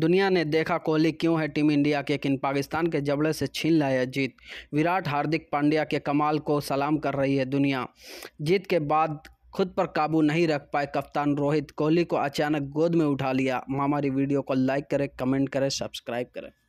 दुनिया ने देखा कोहली क्यों है टीम इंडिया के किन पाकिस्तान के जबड़े से छीन लाया जीत विराट हार्दिक पांड्या के कमाल को सलाम कर रही है दुनिया जीत के बाद खुद पर काबू नहीं रख पाए कप्तान रोहित कोहली को अचानक गोद में उठा लिया हमारी वीडियो को लाइक करें कमेंट करें सब्सक्राइब करें